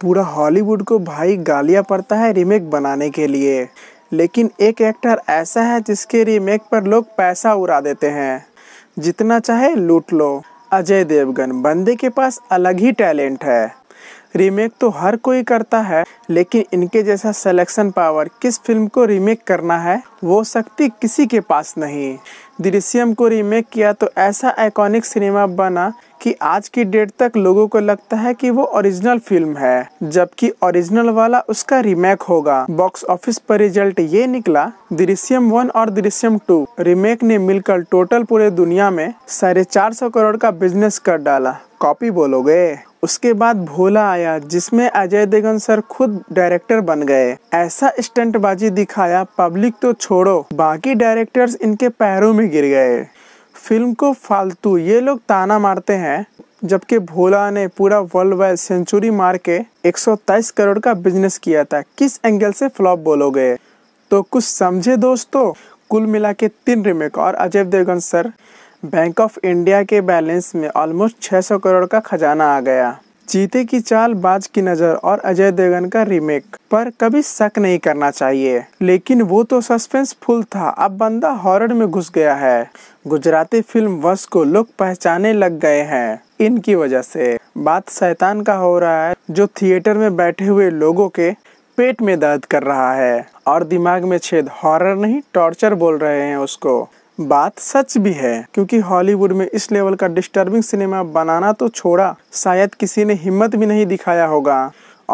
पूरा हॉलीवुड को भाई गालियां पड़ता है रीमेक बनाने के लिए लेकिन एक एक्टर ऐसा है जिसके रीमेक पर लोग पैसा उड़ा देते हैं जितना चाहे लूट लो अजय देवगन बंदे के पास अलग ही टैलेंट है रीमेक तो हर कोई करता है लेकिन इनके जैसा सिलेक्शन पावर किस फिल्म को रीमेक करना है वो शक्ति किसी के पास नहीं दृश्यम को रीमेक किया तो ऐसा आइकॉनिक सिनेमा बना कि आज की डेट तक लोगों को लगता है कि वो ओरिजिनल फिल्म है जबकि ओरिजिनल वाला उसका रीमेक होगा बॉक्स ऑफिस पर रिजल्ट ये निकला दृश्यम वन और दृश्यम टू रीमेक ने मिलकर टोटल पूरे दुनिया में साढ़े चार सौ करोड़ का बिजनेस कर डाला कॉपी बोलोगे उसके बाद भोला आया जिसमें अजय देवगन सर खुद डायरेक्टर बन गए ऐसा स्टंटबाजी दिखाया पब्लिक तो छोड़ो बाकी डायरेक्टर्स इनके पैरों में गिर गए फिल्म को फालतू ये लोग ताना मारते हैं जबकि भोला ने पूरा वर्ल्ड वाइड सेंचुरी मार के एक करोड़ का बिजनेस किया था किस एंगल से फ्लॉप बोलोगे तो कुछ समझे दोस्तों कुल मिला के तीन रिमेक और Ajay Devgan sir bank of India के बैलेंस में ऑलमोस्ट 600 करोड़ का खजाना आ गया जीते की चाल बाज की नजर और अजय देवगन का रीमेक पर कभी शक नहीं करना चाहिए लेकिन वो तो सस्पेंस फुल था अब बंदा हॉरर में घुस गया है गुजराती फिल्म वश को लोग पहचाने लग गए हैं इनकी वजह से बात शैतान का हो रहा है जो थिएटर में बैठे हुए लोगों के पेट में दर्द कर रहा है और दिमाग में छेद हॉरर नहीं टॉर्चर बोल रहे हैं उसको बात सच भी है क्योंकि हॉलीवुड में इस लेवल का डिस्टर्बिंग सिनेमा बनाना तो छोड़ा शायद किसी ने हिम्मत भी नहीं दिखाया होगा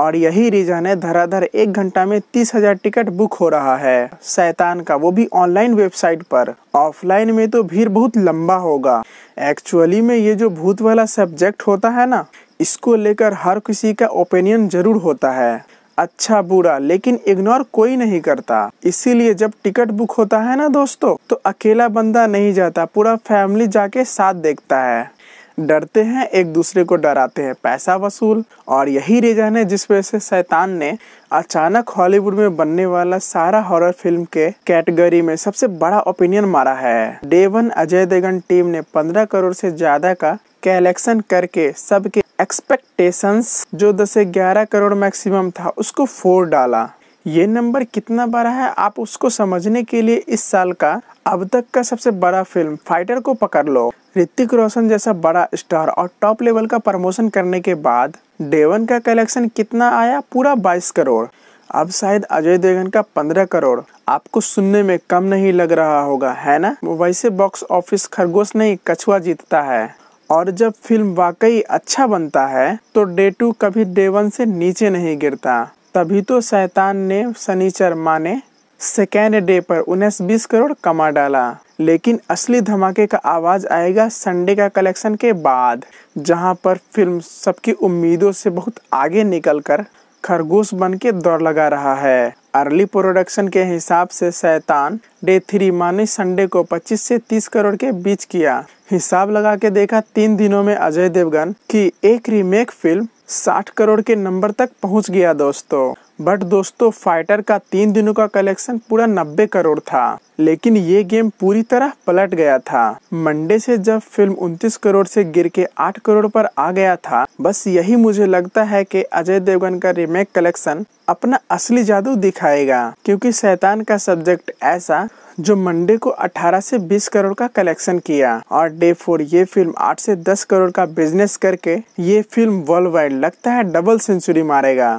और यही रीजन है धराधर एक घंटा में तीस हजार टिकट बुक हो रहा है शैतान का वो भी ऑनलाइन वेबसाइट पर ऑफलाइन में तो भीड़ बहुत लंबा होगा एक्चुअली में ये जो भूत वाला सब्जेक्ट होता है ना इसको लेकर हर किसी का ओपिनियन जरूर होता है अच्छा बुरा लेकिन इग्नोर कोई नहीं करता इसीलिए जब टिकट बुक होता है ना दोस्तों तो अकेला बंदा नहीं जाता पूरा फैमिली जाके साथ देखता है डरते हैं एक दूसरे को डराते हैं पैसा वसूल और यही रीजन है जिस वजह से शैतान ने अचानक हॉलीवुड में बनने वाला सारा हॉरर फिल्म के कैटेगरी में सबसे बड़ा ओपिनियन मारा है डेवन अजय देवगन टीम ने 15 करोड़ से ज्यादा का कलेक्शन करके सबके एक्सपेक्टेशंस जो दस से ग्यारह करोड़ मैक्सिमम था उसको फोर डाला ये नंबर कितना बड़ा है आप उसको समझने के लिए इस साल का अब तक का सबसे बड़ा फिल्म फाइटर को पकड़ लो ऋतिक रोशन जैसा बड़ा स्टार और टॉप लेवल का प्रमोशन करने के बाद डेवन का कलेक्शन कितना आया पूरा बाईस करोड़ अब शायद अजय देवगन का पंद्रह करोड़ आपको सुनने में कम नहीं लग रहा होगा है ना वैसे बॉक्स ऑफिस खरगोश नहीं कछुआ जीतता है और जब फिल्म वाकई अच्छा बनता है तो डे टू कभी डे वन से नीचे नहीं गिरता तभी तो शैतान ने शनिचर माने सेकेंड डे पर उन्नीस बीस करोड़ कमा डाला लेकिन असली धमाके का आवाज आएगा संडे का कलेक्शन के बाद जहां पर फिल्म सबकी उम्मीदों से बहुत आगे निकलकर खरगोश बन के दौड़ लगा रहा है अर्ली प्रोडक्शन के हिसाब से शैतान डे थ्री माने संडे को 25 से 30 करोड़ के बीच किया हिसाब लगा के देखा तीन दिनों में अजय देवगन की एक रीमेक फिल्म 60 करोड़ के नंबर तक पहुंच गया दोस्तों बट दोस्तों फाइटर का तीन दिनों का कलेक्शन पूरा नब्बे करोड़ था लेकिन ये गेम पूरी तरह पलट गया था मंडे से जब फिल्म 29 करोड़ से गिर के 8 करोड़ पर आ गया था बस यही मुझे लगता है कि अजय देवगन का रिमेक कलेक्शन अपना असली जादू दिखाएगा क्योंकि शैतान का सब्जेक्ट ऐसा जो मंडे को 18 से 20 करोड़ का कलेक्शन किया और डे फोर ये फिल्म 8 से 10 करोड़ का बिजनेस करके ये फिल्म वर्ल्ड वाइड लगता है डबल सेंचुरी मारेगा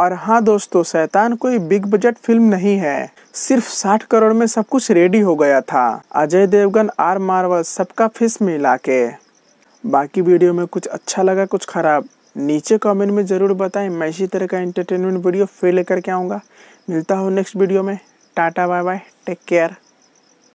और हाँ दोस्तों शैतान कोई बिग बजट फिल्म नहीं है सिर्फ 60 करोड़ में सब कुछ रेडी हो गया था अजय देवगन आर मार्वल सबका फिस मिला के बाकी वीडियो में कुछ अच्छा लगा कुछ खराब नीचे कमेंट में ज़रूर बताएं मैं इसी तरह का एंटरटेनमेंट वीडियो फिर लेकर के आऊँगा मिलता हूँ नेक्स्ट वीडियो में tata bye bye take care